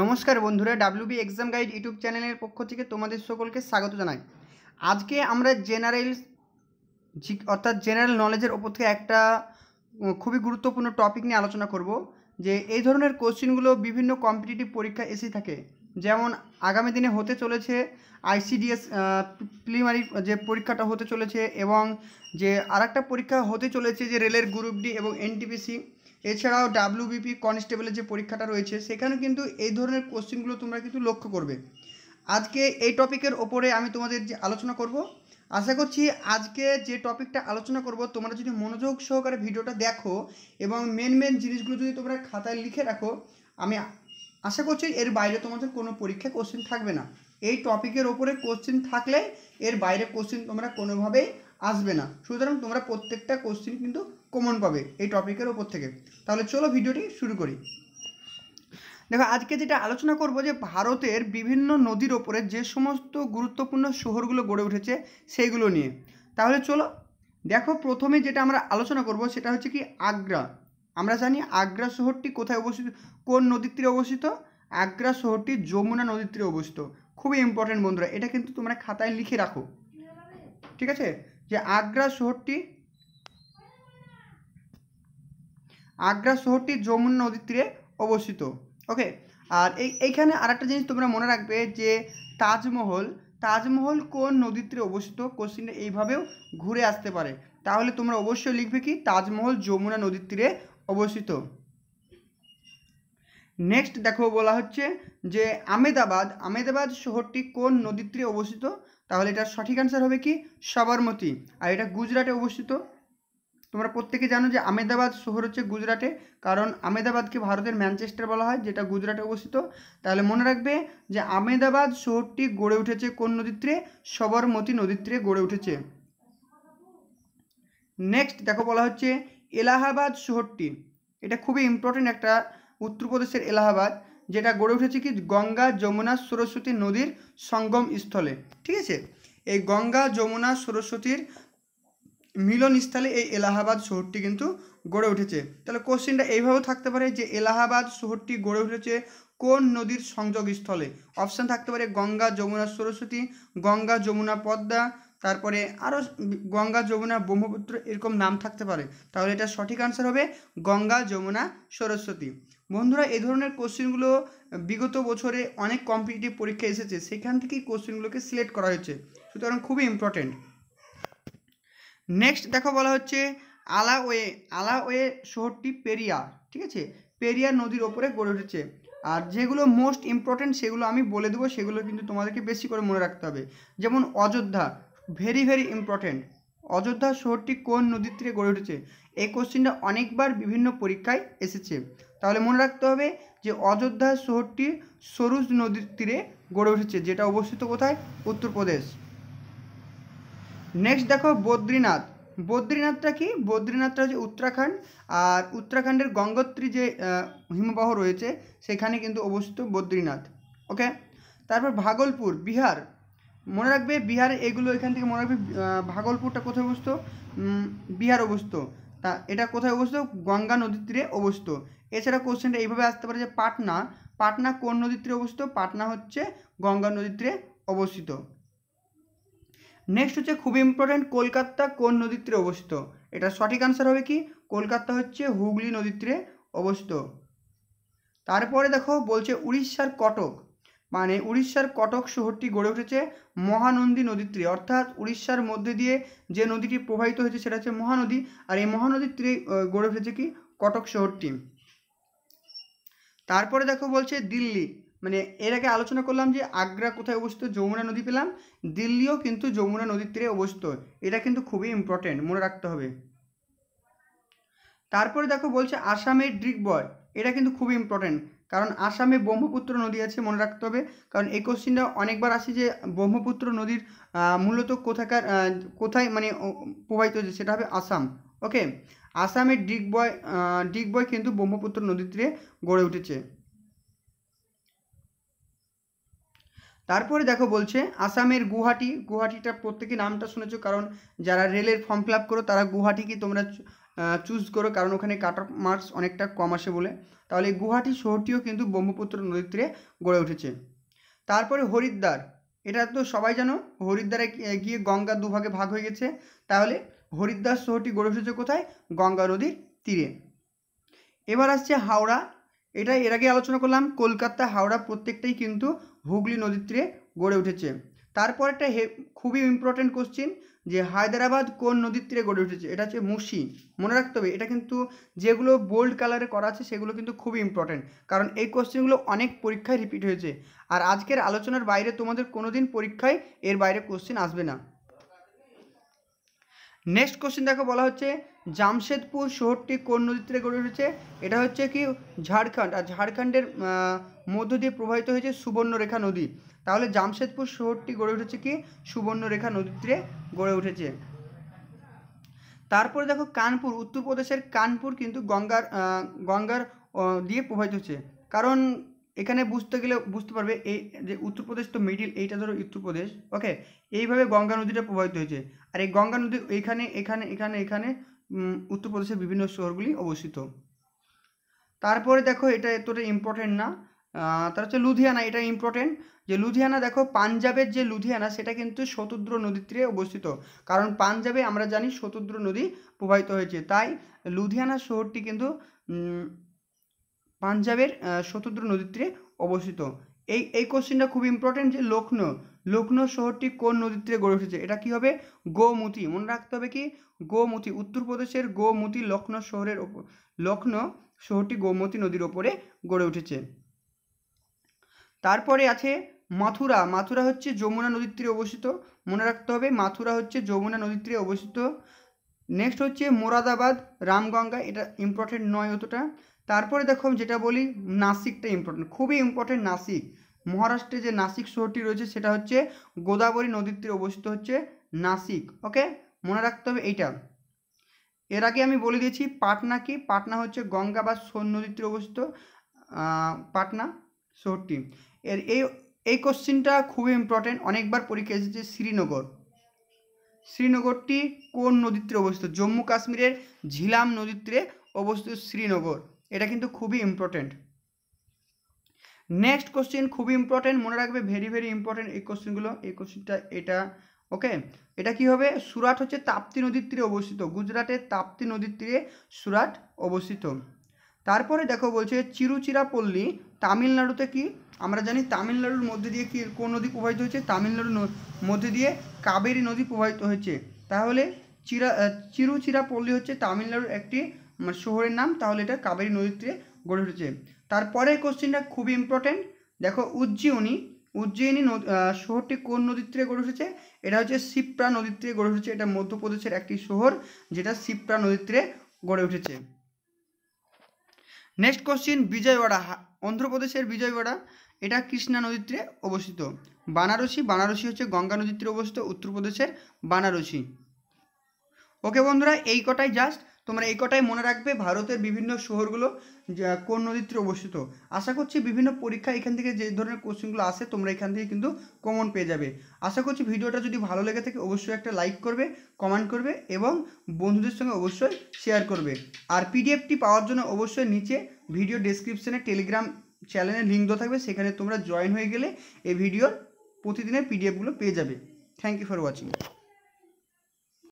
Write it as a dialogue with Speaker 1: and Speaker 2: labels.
Speaker 1: নমস্কার বন্ধুরা WB exam guide YouTube চ্যানেলের পক্ষ থেকে তোমাদের সকলকে স্বাগত জানাই আজকে আমরা জেনারেল অর্থাৎ জেনারেল নলেজের ওপর থেকে একটা খুবই গুরুত্বপূর্ণ টপিক নিয়ে আলোচনা করব যে এই ধরনের কোশ্চেনগুলো বিভিন্ন কম্পিটিটিভ পরীক্ষা এসে থাকে যেমন আগামী দিনে হতে চলেছে আইসিডিএস প্রিলিমারি যে পরীক্ষাটা হতে চলেছে এবং যে একটা পরীক্ষা হতে চলেছে যে রেলের গ্রুপ ডি এবং এনটিপিসি এছাড়াও ডাব্লিউবিপি কনস্টেবলের যে পরীক্ষাটা রয়েছে সেখানে কিন্তু এই ধরনের কোশ্চেনগুলো তোমরা কিন্তু লক্ষ্য করবে আজকে এই টপিকের ওপরে আমি তোমাদের যে আলোচনা করব আশা করছি আজকে যে টপিকটা আলোচনা করব তোমরা যদি মনোযোগ সহকারে ভিডিওটা দেখো এবং মেন মেন জিনিসগুলো যদি তোমরা খাতায় লিখে রাখো আমি আশা করছি এর বাইরে তোমাদের কোনো পরীক্ষায় কোশ্চেন থাকবে না এই টপিকের ওপরে কোশ্চেন থাকলে এর বাইরে কোশ্চেন তোমরা কোনোভাবেই আসবে না সুতরাং তোমরা প্রত্যেকটা কোশ্চেন কিন্তু কমন পাবে এই টপিকের ওপর থেকে তাহলে চলো ভিডিওটি শুরু করি দেখো আজকে যেটা আলোচনা করব যে ভারতের বিভিন্ন নদীর ওপরে যে সমস্ত গুরুত্বপূর্ণ শহরগুলো গড়ে উঠেছে সেইগুলো নিয়ে তাহলে চলো দেখো প্রথমে যেটা আমরা আলোচনা করব সেটা হচ্ছে কি আগ্রা আমরা জানি আগ্রা শহরটি কোথায় অবস্থিত কোন নদীর তীরে অবস্থিত আগ্রা শহরটি যমুনা নদীর তীরে অবস্থিত খুবই ইম্পর্টেন্ট বন্ধুরা এটা কিন্তু তোমরা খাতায় লিখে রাখো ঠিক আছে যে আগ্রা শহরটি আগ্রা শহরটি যমুনা নদীর তীরে অবস্থিত ওকে আর এই এইখানে আরেকটা জিনিস তোমরা মনে রাখবে যে তাজমহল তাজমহল কোন নদীর তীরে অবস্থিত কোশ্চিনটা এইভাবেও ঘুরে আসতে পারে তাহলে তোমরা অবশ্যই লিখবে কি তাজমহল যমুনা নদীর তীরে অবস্থিত নেক্সট দেখো বলা হচ্ছে যে আমেদাবাদ আমেদাবাদ শহরটি কোন নদীর তীরে অবস্থিত তাহলে এটার সঠিক অ্যান্সার হবে কি সাবরমতী আর এটা গুজরাটে অবস্থিত তোমরা প্রত্যেকে জানো যে আমেদাবাদ শহর হচ্ছে গুজরাটে কারণ আমেদাবাদকে ভারতের ম্যানচেস্টার বলা হয় যেটা গুজরাটে অবস্থিত তাহলে মনে রাখবে যে আমেদাবাদ শহরটি গড়ে উঠেছে কোন নদীত্রে সবরমতী নদীর গড়ে উঠেছে নেক্সট দেখো বলা হচ্ছে এলাহাবাদ শহরটি এটা খুবই ইম্পর্টেন্ট একটা উত্তরপ্রদেশের এলাহাবাদ যেটা গড়ে উঠেছে কি গঙ্গা যমুনা সরস্বতী নদীর সঙ্গম স্থলে ঠিক আছে এই গঙ্গা যমুনা সরস্বতীর মিলনস্থলে এই এলাহাবাদ শহরটি কিন্তু গড়ে উঠেছে তাহলে কোশ্চেনটা এইভাবেও থাকতে পারে যে এলাহাবাদ শহরটি গড়ে উঠেছে কোন নদীর সংযোগস্থলে অপশান থাকতে পারে গঙ্গা যমুনা সরস্বতী গঙ্গা যমুনা পদ্মা তারপরে আরও গঙ্গা যমুনা ব্রহ্মপুত্র এরকম নাম থাকতে পারে তাহলে এটা সঠিক আনসার হবে গঙ্গা যমুনা সরস্বতী বন্ধুরা এই ধরনের কোশ্চেনগুলো বিগত বছরে অনেক কম্পিটিটিভ পরীক্ষা এসেছে সেখান থেকেই কোশ্চেনগুলোকে সিলেক্ট করা হয়েছে সুতরাং খুবই ইম্পর্টেন্ট নেক্সট দেখো বলা হচ্ছে আলাওয়ে আলাওয়ে শহরটি পেরিয়া ঠিক আছে পেরিয়া নদীর ওপরে গড়ে উঠেছে আর যেগুলো মোস্ট ইম্পর্টেন্ট সেগুলো আমি বলে দেবো সেগুলো কিন্তু তোমাদেরকে বেশি করে মনে রাখতে হবে যেমন Ayodhya very very important Ayodhya শহরটি কোন নদীর তীরে গড়ে উঠেছে এই কোশ্চেনটা অনেকবার বিভিন্ন পরীক্ষায় এসেছে তাহলে মনে রাখতে হবে যে অযোধ্যা শহরটি সরুজ নদীর তীরে গড়ে উঠেছে যেটা অবস্থিত কোথায় উত্তরপ্রদেশ নেক্সট দেখো বদ্রীনাথ বদ্রীনাথটা কি বদ্রীনাথটা হচ্ছে উত্তরাখণ্ড আর উত্তরাখণ্ডের গঙ্গোত্রী যে হিমবাহ রয়েছে সেখানে কিন্তু অবস্থিত বদ্রীনাথ ওকে তারপর ভাগলপুর বিহার মনে রাখবে বিহার এগুলো এখান থেকে মনে রাখবে ভাগলপুরটা কোথায় অবস্থ বিহার অবস্থ তা এটা কোথায় অবস্থিত গঙ্গা নদীর তীরে অবস্থিত এছাড়া কোশ্চেনটা এইভাবে আসতে পারে যে পাটনা পাটনা কোন নদীর তীরে অবস্থিত পাটনা হচ্ছে গঙ্গা নদীর তীরে অবস্থিত নেক্সট হচ্ছে খুব ইম্পর্টেন্ট কলকাতা কোন নদীর তীরে অবস্থিত এটা সঠিক আনসার হবে কি কলকাতা হচ্ছে হুগলি নদীর তীরে অবস্থিত তারপরে দেখো বলছে উড়িষ্যার কটক মানে উড়িষ্যার কটক শহরটি গড়ে উঠেছে মহানন্দী নদীর তীরে অর্থাৎ উড়িষ্যার মধ্যে দিয়ে যে নদীটি প্রবাহিত হয়েছে সেটা হচ্ছে মহানদী আর এই মহানদীর তীরে গড়ে উঠেছে কি কটক শহরটি তারপরে দেখো বলছে দিল্লি মানে এর আগে আলোচনা করলাম যে আগ্রা কোথায় অবস্থিত যমুনা নদী পেলাম দিল্লিও কিন্তু যমুনা নদীর তীরে অবস্থিত এটা কিন্তু খুবই ইম্পর্টেন্ট মনে রাখতে হবে তারপরে দেখো বলছে আসামের ড্রিকবর এটা কিন্তু খুবই ইম্পর্টেন্ট কারণ আসামে ব্রহ্মপুত্র নদী আছে মনে রাখতে হবে কারণ এই কোশ্চিনটা অনেকবার আসে যে ব্রহ্মপুত্র নদীর মূলত কোথাকার কোথায় মানে প্রবাহিত হচ্ছে সেটা হবে আসাম ওকে আসামের ডিগবয় ডিগবয় কিন্তু ব্রহ্মপুত্র নদীর তীরে গড়ে উঠেছে তারপরে দেখো বলছে আসামের গুহাটি গুহাটিটা প্রত্যেকে নামটা শুনেছো কারণ যারা রেলের ফর্ম ফিল আপ করো তারা গুহাটিকে তোমরা চুজ করো কারণ ওখানে কাট অফ মার্কস অনেকটা কম আসে বলে তাহলে গুহাটি শহরটিও কিন্তু ব্রহ্মপুত্র নদীর তীরে গড়ে উঠেছে তারপরে হরিদ্বার এটা তো সবাই জানো হরিদ্বারে গিয়ে গঙ্গা দুভাগে ভাগ হয়ে গেছে তাহলে হরিদ্বার শহরটি গড়ে উঠেছে কোথায় গঙ্গা নদীর তীরে এবার আসছে হাওড়া এটা এর আগে আলোচনা করলাম কলকাতা হাওড়া প্রত্যেকটাই কিন্তু হুগলি নদীর তীরে গড়ে উঠেছে তারপর একটা খুবই ইম্পর্টেন্ট কোশ্চিন যে হায়দ্রাবাদ কোন নদীর তীরে গড়ে উঠেছে এটা হচ্ছে মুসি মনে রাখতে হবে এটা কিন্তু যেগুলো বোল্ড কালারে করা আছে সেগুলো কিন্তু খুবই ইম্পর্টেন্ট কারণ এই কোশ্চেনগুলো অনেক পরীক্ষায় রিপিট হয়েছে আর আজকের আলোচনার বাইরে তোমাদের কোনো দিন পরীক্ষায় এর বাইরে কোশ্চেন আসবে না নেক্সট কোশ্চেন দেখো বলা হচ্ছে জামশেদপুর শহরটি কোন নদীতে গড়ে উঠেছে এটা হচ্ছে কি ঝাড়খণ্ড আর ঝাড়খণ্ডের মধ্য দিয়ে প্রবাহিত হয়েছে সুবর্ণরেখা নদী তাহলে জামশেদপুর শহরটি গড়ে উঠেছে কি সুবর্ণরেখা নদীতে গড়ে উঠেছে তারপরে দেখো কানপুর উত্তরপ্রদেশের কানপুর কিন্তু গঙ্গার গঙ্গার দিয়ে প্রবাহিত হচ্ছে কারণ এখানে বুঝতে গেলে বুঝতে পারবে এই যে উত্তরপ্রদেশ তো মিডিল এইটা ধরো উত্তরপ্রদেশ ওকে এইভাবে গঙ্গা নদীটা প্রবাহিত হয়েছে আর এই গঙ্গা নদী এখানে এখানে এখানে এখানে উত্তরপ্রদেশের বিভিন্ন শহরগুলি অবস্থিত তারপরে দেখো এটা এতটা ইম্পর্টেন্ট না তার হচ্ছে লুধিয়ানা এটা ইম্পর্টেন্ট যে লুধিয়ানা দেখো পাঞ্জাবের যে লুধিয়ানা সেটা কিন্তু শতুদ্র নদীর তীরে অবস্থিত কারণ পাঞ্জাবে আমরা জানি শতুদ্র নদী প্রবাহিত হয়েছে তাই লুধিয়ানা শহরটি কিন্তু পাঞ্জাবের শতুদ্র নদীর তীরে অবস্থিত এই এই কোশ্চেনটা খুব ইম্পর্টেন্ট যে লখনৌ লখনৌ শহরটি কোন নদীর তীরে গড়ে উঠেছে এটা কি হবে গোমতি মনে রাখতে হবে কি গোমতি উত্তরপ্রদেশের গোমতি লখনৌ শহরের ওপর লখনৌ শহরটি গোমতী নদীর ওপরে গড়ে উঠেছে তারপরে আছে মাথুরা মাথুরা হচ্ছে যমুনা নদীর তীরে অবস্থিত মনে রাখতে হবে মাথুরা হচ্ছে যমুনা নদীর তীরে অবস্থিত নেক্সট হচ্ছে মোরাদাবাদ রামগঙ্গা এটা ইম্পর্টেন্ট নয় অতটা তারপরে দেখো যেটা বলি নাসিকটা ইম্পর্টেন্ট খুবই ইম্পর্টেন্ট নাসিক মহারাষ্ট্রে যে নাসিক শহরটি রয়েছে সেটা হচ্ছে গোদাবরী নদীর তীরে অবস্থিত হচ্ছে নাসিক ওকে মনে রাখতে হবে এইটা এর আগে আমি বলে দিয়েছি পাটনা কি পাটনা হচ্ছে গঙ্গা বা সোন নদীর তীরে অবস্থিত পাটনা শহরটি এর এই এই কোশ্চিনটা খুবই ইম্পর্টেন্ট অনেকবার পরীক্ষা এসেছে শ্রীনগর শ্রীনগরটি কোন নদীর তীরে অবস্থিত জম্মু কাশ্মীরের ঝিলাম নদীর তীরে অবস্থিত শ্রীনগর এটা কিন্তু খুবই ইম্পর্টেন্ট নেক্সট কোশ্চিন খুব ইম্পর্টেন্ট মনে রাখবে ভেরি ভেরি ইম্পর্টেন্ট এই কোশ্চেনগুলো এই কোশ্চেনটা এটা ওকে এটা কি হবে সুরাট হচ্ছে তাপ্তি নদীর তীরে অবস্থিত গুজরাটের তাপ্তি নদীর তীরে সুরাট অবস্থিত তারপরে দেখো বলছে চিরুচিরাপল্লী তামিলনাড়ুতে কি আমরা জানি তামিলনাড়ুর মধ্যে দিয়ে কি কোন নদী প্রবাহিত হয়েছে তামিলনাড়ুর মধ্যে দিয়ে কাবেরী নদী প্রবাহিত হয়েছে তাহলে চিরা চিরুচিরাপল্লী হচ্ছে তামিলনাড়ুর একটি মানে শহরের নাম তাহলে এটা কাবেরী নদীর তীরে গড়ে উঠেছে তারপরের কোশ্চেনটা খুব ইম্পর্টেন্ট দেখো উজ্জীবনী উজ্জয়িনী শহরটি কোন নদীর তীরে গড়ে উঠেছে এটা হচ্ছে শিপ্রা নদীর তীরে গড়ে উঠেছে এটা মধ্যপ্রদেশের একটি শহর যেটা শিপ্রা নদীর গড়ে উঠেছে নেক্সট কোশ্চিন বিজয়ওয়াড়া অন্ধ্রপ্রদেশের বিজয়ওয়াড়া এটা কৃষ্ণা নদীর অবস্থিত বানারসি বানারসি হচ্ছে গঙ্গা নদীর অবস্থিত উত্তরপ্রদেশের বানারসি ওকে বন্ধুরা এই কটাই জাস্ট তোমরা এই কটাই মনে রাখবে ভারতের বিভিন্ন শহরগুলো কোন নদীর তীরে অবস্থিত আশা করছি বিভিন্ন পরীক্ষা এখান থেকে যে ধরনের কোশ্চেনগুলো আসে তোমরা এখান থেকে কিন্তু কমন পেয়ে যাবে আশা করছি ভিডিওটা যদি ভালো লেগে থাকে অবশ্যই একটা লাইক করবে কমেন্ট করবে এবং বন্ধুদের সঙ্গে অবশ্যই শেয়ার করবে আর পিডিএফটি পাওয়ার জন্য অবশ্যই নিচে ভিডিও ডেসক্রিপশনে টেলিগ্রাম চ্যানেলের লিঙ্ক দেওয়া থাকবে সেখানে তোমরা জয়েন হয়ে গেলে এই ভিডিওর প্রতিদিনের পিডিএফগুলো পেয়ে যাবে থ্যাংক ইউ ফর ওয়াচিং